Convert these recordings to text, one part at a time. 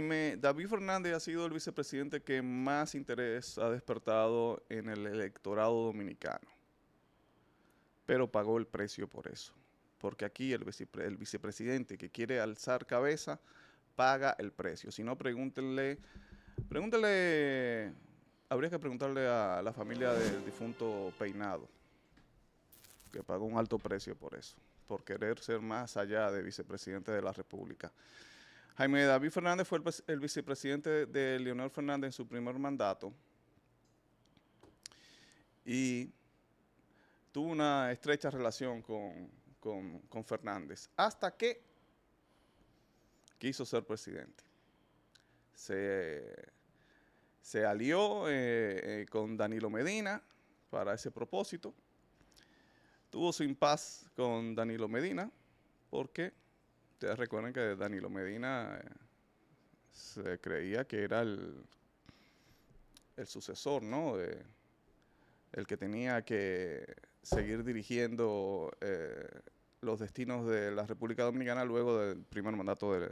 David Fernández ha sido el vicepresidente que más interés ha despertado en el electorado dominicano, pero pagó el precio por eso, porque aquí el, vicepresidente que quiere alzar cabeza paga el precio. Si no, pregúntenle, pregúntenle, habría que preguntarle a la familia del difunto Peinado, que pagó un alto precio por eso, por querer ser más allá de vicepresidente de la República. Jaime David Fernández fue el, vicepresidente de, Leonel Fernández en su primer mandato y tuvo una estrecha relación con, Fernández hasta que quiso ser presidente. Se, alió eh, eh, con Danilo Medina para ese propósito. Tuvo su impas con Danilo Medina porque Ustedes recuerdan que Danilo Medina eh, se creía que era el, el sucesor, ¿no? el que tenía que seguir dirigiendo eh, los destinos de la República Dominicana luego del primer mandato de,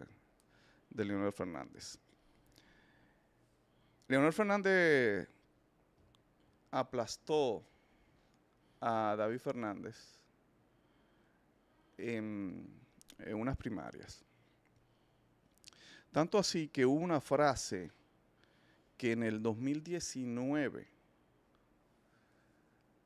de Leonel Fernández. Leonel Fernández aplastó a David Fernández. En, en unas primarias. Tanto así que hubo una frase que en el 2019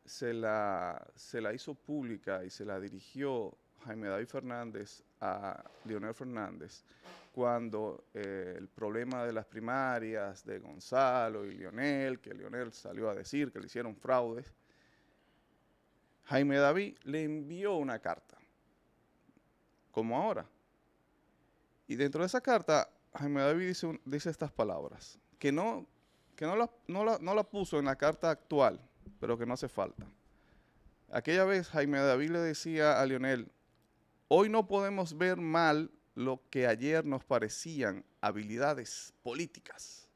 se la, se la hizo pública y se la dirigió Jaime David Fernández a Leonel Fernández cuando eh, el problema de las primarias de Gonzalo y Leonel, que Leonel salió a decir que le hicieron fraudes, Jaime David le envió una carta como ahora. Y dentro de esa carta, Jaime David dice, estas palabras, que, no, que no, la, no, puso en la carta actual, pero que no hace falta. Aquella vez Jaime David le decía a Lionel, hoy no podemos ver mal lo que ayer nos parecían habilidades políticas.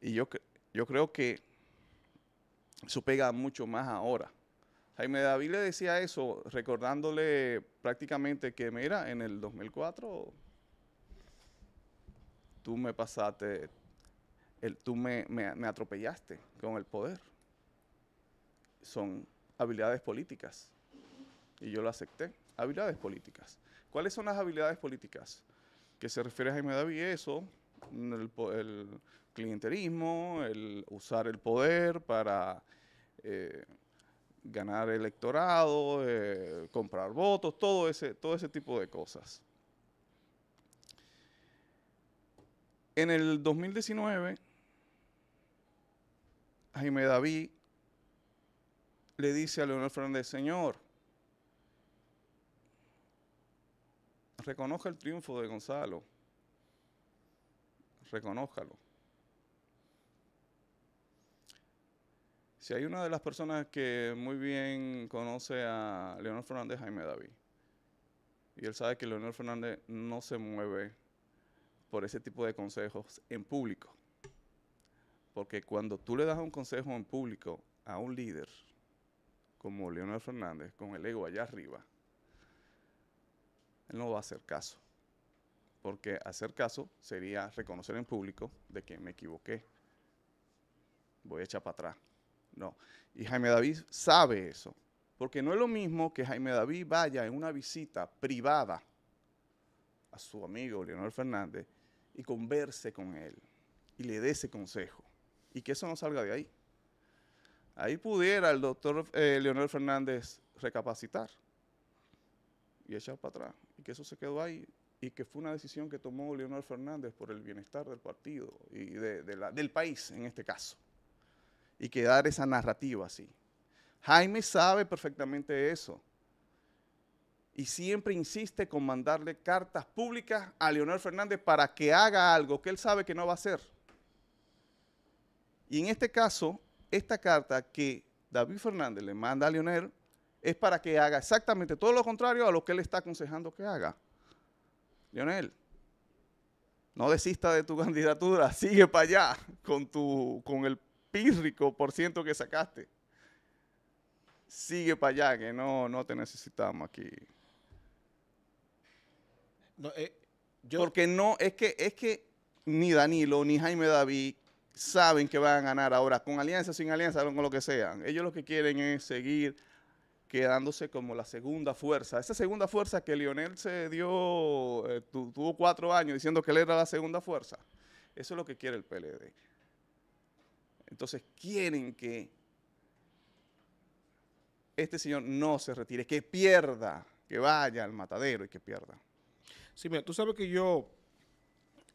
Y yo, yo creo que eso pega mucho más ahora. Jaime David le decía eso, recordándole prácticamente que, mira, en el 2004 tú me pasaste, tú me, atropellaste con el poder. Son habilidades políticas. Y yo lo acepté. Habilidades políticas. ¿Cuáles son las habilidades políticas? Que se refiere a Jaime David, eso, el, el clientelismo, el usar el poder para... Eh, ganar electorado, eh, comprar votos, todo ese, todo ese tipo de cosas. En el 2019, Jaime David le dice a Leonel Fernández, Señor, reconozca el triunfo de Gonzalo, reconózcalo. Si hay una de las personas que muy bien conoce a Leonel Fernández, Jaime David. Y él sabe que Leonel Fernández no se mueve por ese tipo de consejos en público. Porque cuando tú le das un consejo en público a un líder como Leonel Fernández, con el ego allá arriba, él no va a hacer caso. Porque hacer caso sería reconocer en público de que me equivoqué. Voy a echar para atrás. No. Y Jaime David sabe eso. Porque no es lo mismo que Jaime David vaya en una visita privada a su amigo Leonel Fernández y converse con él y le dé ese consejo y que eso no salga de ahí. Ahí pudiera el doctor eh, Leonel Fernández recapacitar y echar para atrás y que eso se quedó ahí y que fue una decisión que tomó Leonel Fernández por el bienestar del partido y de, del país en este caso y quedar esa narrativa así. Jaime sabe perfectamente eso. Y siempre insiste con mandarle cartas públicas a Leonel Fernández para que haga algo que él sabe que no va a hacer. Y en este caso, esta carta que David Fernández le manda a Leonel es para que haga exactamente todo lo contrario a lo que él está aconsejando que haga. Leonel, no desista de tu candidatura, sigue para allá con, tu, con el por ciento que sacaste. Sigue para allá, que no, no te necesitamos aquí. Eh, Porque no, es que, es que ni Danilo ni Jaime David saben que van a ganar ahora, con alianza, sin alianza, con lo que sean. Ellos lo que quieren es seguir quedándose como la segunda fuerza. Esa segunda fuerza que Lionel se dio, eh, tuvo cuatro años diciendo que él era la segunda fuerza. Eso es lo que quiere el PLD. Entonces quieren que este señor no se retire, que pierda, que vaya al matadero y que pierda. Sí, mira, tú sabes que yo,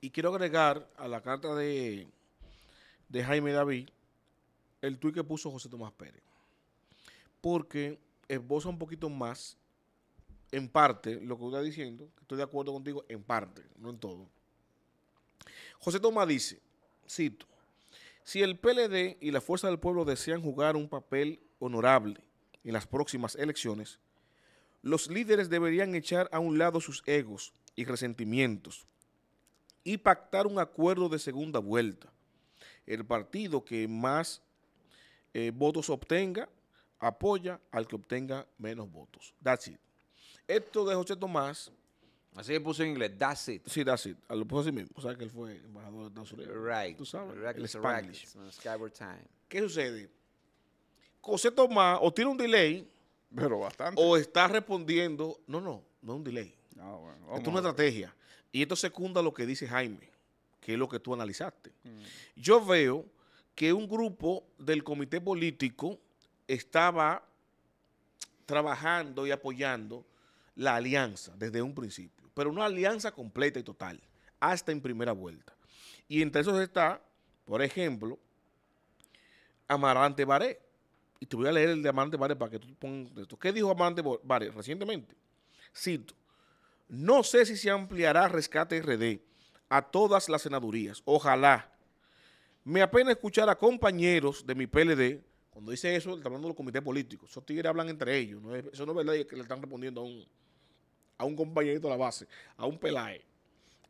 y quiero agregar a la carta de, Jaime David, el tuit que puso José Tomás Pérez, porque esboza un poquito más, en parte, lo que está diciendo, estoy de acuerdo contigo, en parte, no en todo. José Tomás dice, cito, si el PLD y la Fuerza del Pueblo desean jugar un papel honorable en las próximas elecciones, los líderes deberían echar a un lado sus egos y resentimientos y pactar un acuerdo de segunda vuelta. El partido que más eh, votos obtenga apoya al que obtenga menos votos. That's it. Esto de José Tomás Así que puso en inglés, that's it. Sí, that's it. lo puso así mismo. O sea, que él fue embajador de Estados Unidos. Right. Tú sabes. el Spanish. Skyward Time. ¿Qué sucede? José Tomás o tiene un delay. Pero bastante. O está respondiendo. No, no, no es un delay. Ah, bueno, esto es una estrategia. Y esto secunda lo que dice Jaime, que es lo que tú analizaste. Mm. Yo veo que un grupo del comité político estaba trabajando y apoyando la alianza desde un principio, pero una alianza completa y total, hasta en primera vuelta. Y entre esos está, por ejemplo, Amarante Baré. Y te voy a leer el de Amarante Baré para que tú pongas esto. ¿Qué dijo Amarante Baré recientemente? Cito, no sé si se ampliará Rescate RD a todas las senadurías. Ojalá. Me apena escuchar a compañeros de mi PLD cuando dice eso, está hablando de los comités políticos. Esos tigres hablan entre ellos. Eso no es verdad que le están respondiendo a un, a compañerito de la base, a un Pelae.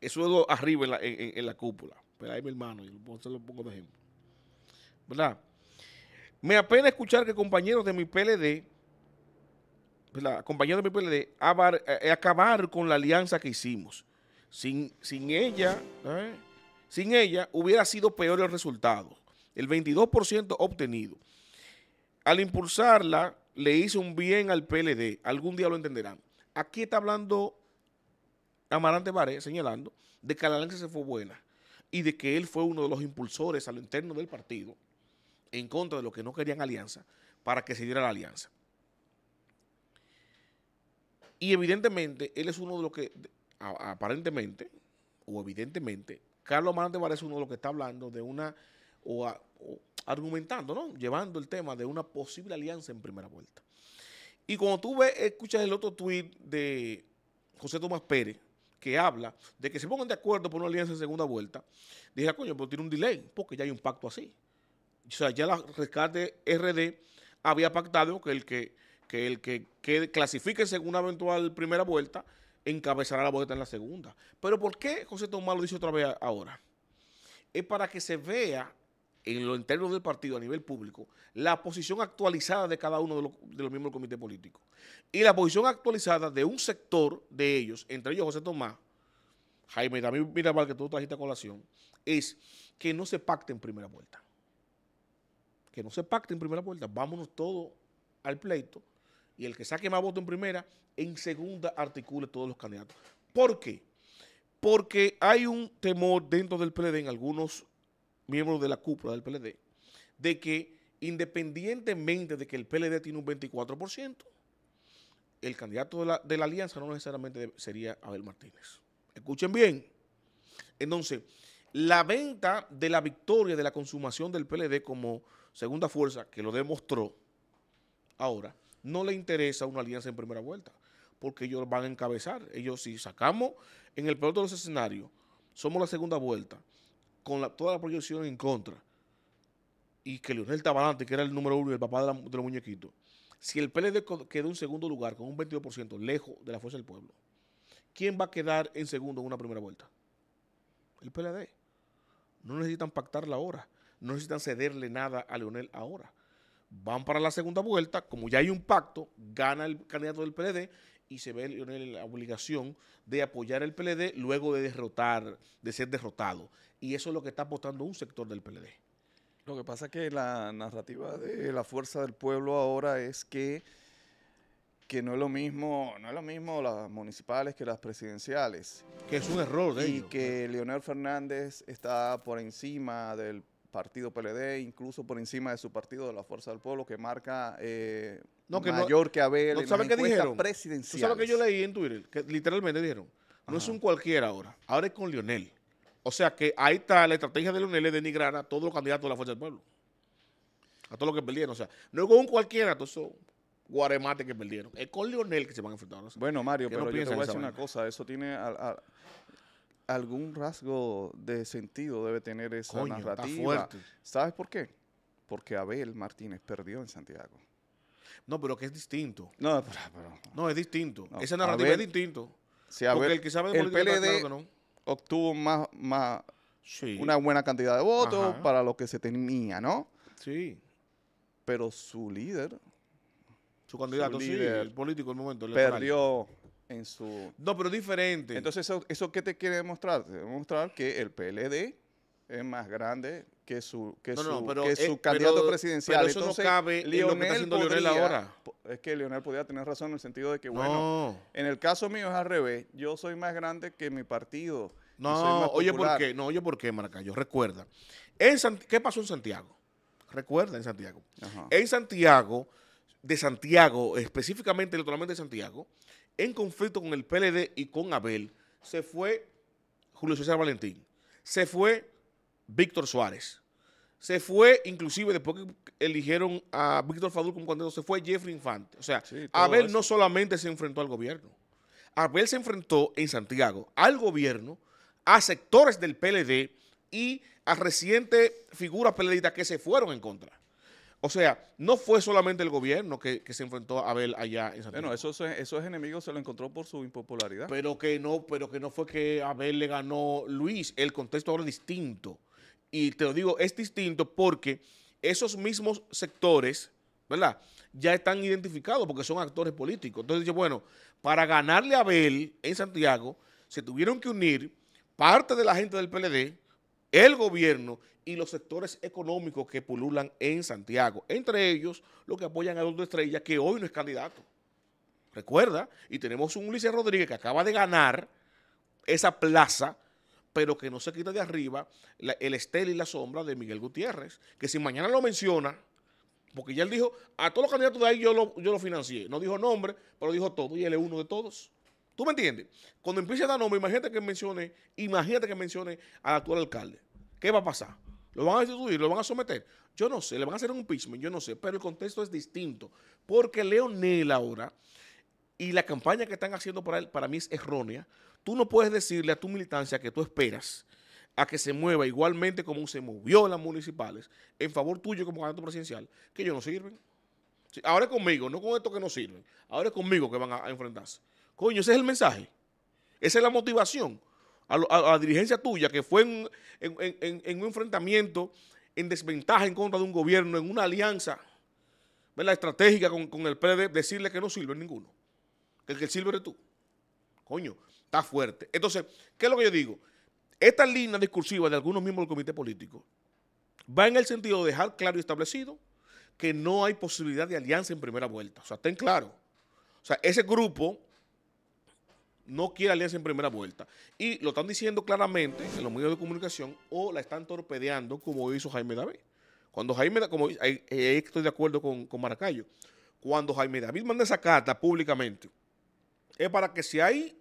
Eso es arriba en la, en, en la cúpula. Pelae, mi hermano, yo un pongo de ejemplo. ¿Verdad? Me apena escuchar que compañeros de mi PLD, compañeros de mi PLD, eh, acabar con la alianza que hicimos. Sin, sin ella, ¿eh? sin ella hubiera sido peor el resultado. El 22% obtenido al impulsarla le hizo un bien al PLD. Algún día lo entenderán. Aquí está hablando Amarante Baré, señalando de que la alianza se fue buena y de que él fue uno de los impulsores a lo interno del partido en contra de los que no querían alianza para que se diera la alianza. Y evidentemente, él es uno de los que, aparentemente, o evidentemente, Carlos Amarante Baré es uno de los que está hablando de una, o argumentando, ¿no? Llevando el tema de una posible alianza en primera vuelta. Y cuando tú ves, escuchas el otro tuit de José Tomás Pérez, que habla de que se pongan de acuerdo por una alianza en segunda vuelta, dije, coño, pero tiene un delay, porque ya hay un pacto así. O sea, ya la rescate RD había pactado que el que, que, el que, clasifique según una eventual primera vuelta encabezará la vuelta en la segunda. Pero ¿por qué José Tomás lo dice otra vez ahora? Es para que se vea en lo interno del partido a nivel público la posición actualizada de cada uno de los, miembros del comité político y la posición actualizada de un sector de ellos, entre ellos José Tomás, Jaime también Mirabal, que tú trajiste a colación, es que no se pacte en primera vuelta. Que no se pacte en primera vuelta. Vámonos todos al pleito y el que saque más votos en primera, en segunda articule todos los candidatos. ¿Por qué? Porque hay un temor dentro del PLD en algunos miembros de la cúpula del PLD, de que independientemente de que el PLD tiene un 24%, el candidato de la, de la alianza no necesariamente sería Abel Martínez. Escuchen bien. Entonces, la venta de la victoria de la consumación del PLD como segunda fuerza, que lo demostró ahora, no le interesa una alianza en primera vuelta, porque ellos van a encabezar. Ellos si sacamos en el peor de los escenarios, somos la segunda vuelta con toda la proyección en contra, y que Leonel Tabalante, que era el número uno y el papá de, los muñequitos, si el PLD quedó en segundo lugar con un 22%, lejos de la fuerza del pueblo, ¿quién va a quedar en segundo en una primera vuelta? El PLD. No necesitan pactarla ahora, no necesitan cederle nada a Leonel ahora. Van para la segunda vuelta, como ya hay un pacto, gana el candidato del PLD y se ve Leonel la obligación de apoyar el PLD luego de derrotar, de ser derrotado. Y eso es lo que está apostando un sector del PLD. Lo que pasa es que la narrativa de la fuerza del pueblo ahora es que, que no es lo mismo, no es lo mismo las municipales que las presidenciales. Que es un error de Y que pues. Leonel Fernández está por encima del partido PLD, incluso por encima de su partido de la Fuerza del Pueblo, que marca eh, que mayor que Abel no, en qué dijeron? presidenciales. sabes lo que yo leí en Twitter? Que literalmente dijeron, no es un cualquiera ahora, ahora es con Leonel. O sea que ahí está la estrategia de Leonel es denigrar a todos los candidatos de la Fuerza del Pueblo. A todos los que perdieron. O sea, no es con cualquiera, todos esos guaremates que perdieron. Es con Leonel que se van a enfrentar. bueno, Mario, pero pienso yo una cosa. Eso tiene algún rasgo de sentido, debe tener esa narrativa. ¿Sabes por qué? Porque Abel Martínez perdió en Santiago. No, pero que es distinto. No, pero, no es distinto. esa narrativa es distinta. Si porque el que sabe no obtuvo más, más una buena cantidad de votos para lo que se tenía, ¿no? Sí. Pero su líder, su candidato, sí, el político momento, perdió en su... No, pero diferente. Entonces, ¿eso, eso qué te quiere demostrar? Te demostrar que el PLD es más grande que su, que su, eh, candidato presidencial. eso no cabe lo que está haciendo podría, ahora. Es que Leonel podía tener razón en el sentido de que, bueno, en el caso mío es al revés. Yo soy más grande que mi partido. No, oye, ¿por qué? No, oye, ¿por qué, Maracayo? Recuerda. ¿Qué pasó en Santiago? Recuerda en Santiago. En Santiago, de Santiago, específicamente electoralmente de Santiago, en conflicto con el PLD y con Abel, se fue Julio César Valentín. Se fue Víctor Suárez. Se fue, inclusive después que eligieron a Víctor Fadul como cuando se fue Jeffrey Infante. O sea, Abel no solamente se enfrentó al gobierno. Abel se enfrentó en Santiago al gobierno, a sectores del PLD y a recientes figuras peleditas que se fueron en contra. O sea, no fue solamente el gobierno que, se enfrentó a Abel allá en Santiago. Bueno, esos, esos enemigos se lo encontró por su impopularidad. Pero que no, pero que no fue que Abel le ganó Luis. El contexto ahora es distinto. Y te lo digo, es distinto porque esos mismos sectores, ¿verdad? Ya están identificados porque son actores políticos. Entonces, bueno, para ganarle a Abel en Santiago, se tuvieron que unir parte de la gente del PLD, el gobierno y los sectores económicos que pululan en Santiago. Entre ellos, los que apoyan a Eduardo Estrella, que hoy no es candidato. Recuerda, y tenemos un Ulises Rodríguez que acaba de ganar esa plaza pero que no se quita de arriba el estel y la sombra de Miguel Gutiérrez, que si mañana lo menciona, porque ya él dijo, a todos los candidatos de ahí yo lo, yo lo financié, no dijo nombre, pero dijo todo, y él es uno de todos. ¿Tú me entiendes? Cuando empiece a dar nombre, imagínate que mencione, imagínate que mencione al actual alcalde. ¿Qué va a pasar? ¿Lo van a destituir? ¿Lo van a someter? Yo no sé, le van a hacer un impeachment, yo no sé, pero el contexto es distinto. Porque Leonel ahora, y la campaña que están haciendo para él, para mí es errónea, Tú no puedes decirle a tu militancia que tú esperas a que se mueva igualmente como se movió las municipales en favor tuyo como candidato presidencial, que ellos no sirven. ahora es conmigo, no con esto que no sirven. Ahora es conmigo que van a, enfrentarse. Coño, ese es el mensaje. Esa es la motivación a, la dirigencia tuya que fue en, un enfrentamiento en desventaja en contra de un gobierno, en una alianza la estratégica con, el PD, decirle que no sirve ninguno. Que el que sirve eres tú. Coño, Está fuerte. Entonces, ¿qué es lo que yo digo? Esta línea discursiva de algunos miembros del comité político va en el sentido de dejar claro y establecido que no hay posibilidad de alianza en primera vuelta. O sea, estén claros. O sea, ese grupo no quiere alianza en primera vuelta. Y lo están diciendo claramente en los medios de comunicación o la están torpedeando como hizo Jaime David. Cuando Jaime, como estoy de acuerdo con, con Maracayo, cuando Jaime David manda esa carta públicamente, es para que si hay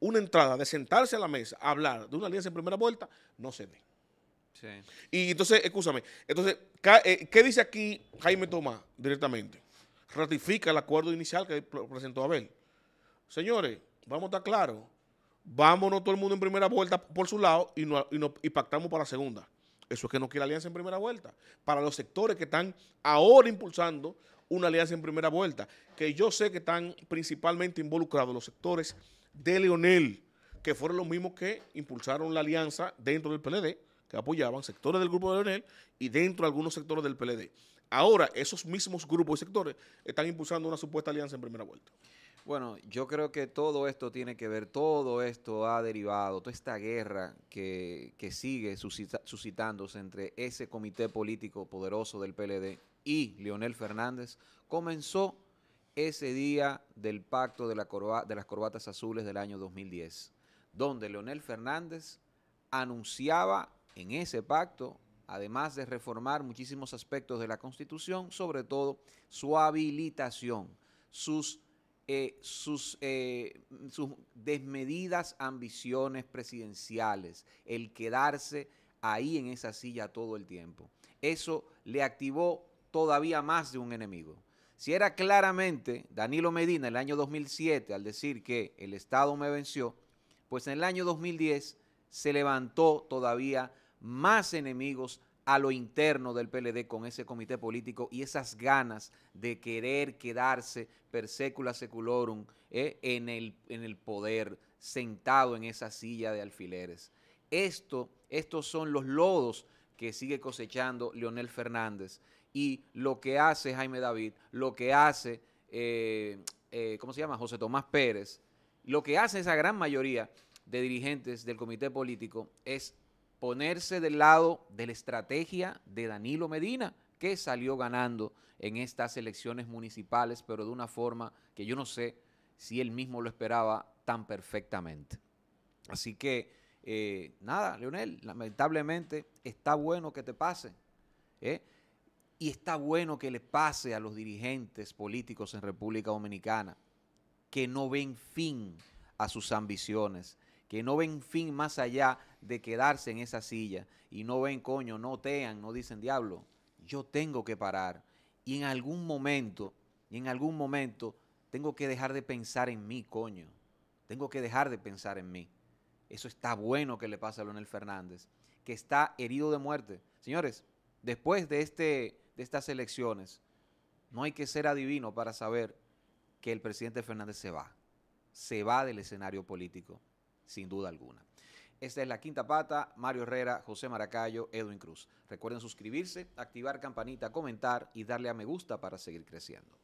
una entrada de sentarse a la mesa a hablar de una alianza en primera vuelta no se ve Y entonces, escúchame, entonces, eh, ¿qué dice aquí Jaime Tomás directamente? Ratifica el acuerdo inicial que presentó Abel. Señores, vamos a estar claros, vámonos todo el mundo en primera vuelta por su lado y, y pactamos para la segunda. Eso es que no quiere alianza en primera vuelta. Para los sectores que están ahora impulsando una alianza en primera vuelta, que yo sé que están principalmente involucrados los sectores de Leonel, que fueron los mismos que impulsaron la alianza dentro del PLD, que apoyaban sectores del grupo de Leonel y dentro de algunos sectores del PLD. Ahora, esos mismos grupos y sectores están impulsando una supuesta alianza en primera vuelta. Bueno, yo creo que todo esto tiene que ver, todo esto ha derivado, toda esta guerra que, sigue suscitándose entre ese comité político poderoso del PLD y Leonel Fernández comenzó ese día del pacto de, la las corbatas azules del año 2010, donde Leonel Fernández anunciaba en ese pacto, además de reformar muchísimos aspectos de la Constitución, sobre todo su habilitación, eh, eh, sus desmedidas ambiciones presidenciales, el quedarse ahí en esa silla todo el tiempo. Eso le activó todavía más de un enemigo si era claramente Danilo Medina en el año 2007 al decir que el Estado me venció, pues en el año 2010 se levantó todavía más enemigos a lo interno del PLD con ese comité político y esas ganas de querer quedarse per secula seculorum eh, en, el, en el poder, sentado en esa silla de alfileres. Esto, estos son los lodos que sigue cosechando Leonel Fernández y lo que hace Jaime David, lo que hace, eh, eh, ¿cómo se llama? José Tomás Pérez, lo que hace esa gran mayoría de dirigentes del comité político es ponerse del lado de la estrategia de Danilo Medina, que salió ganando en estas elecciones municipales, pero de una forma que yo no sé si él mismo lo esperaba tan perfectamente. Así que, eh, nada, Leonel, lamentablemente está bueno que te pase. ¿eh? Y está bueno que le pase a los dirigentes políticos en República Dominicana que no ven fin a sus ambiciones, que no ven fin más allá de quedarse en esa silla y no ven coño, no tean, no dicen diablo, yo tengo que parar y en algún momento, y en algún momento tengo que dejar de pensar en mí, coño. Tengo que dejar de pensar en mí. Eso está bueno que le pase a Leonel Fernández, que está herido de muerte. Señores, después de este de estas elecciones, no hay que ser adivino para saber que el presidente Fernández se va, se va del escenario político, sin duda alguna. Esta es la quinta pata, Mario Herrera, José Maracayo, Edwin Cruz. Recuerden suscribirse, activar campanita, comentar y darle a me gusta para seguir creciendo.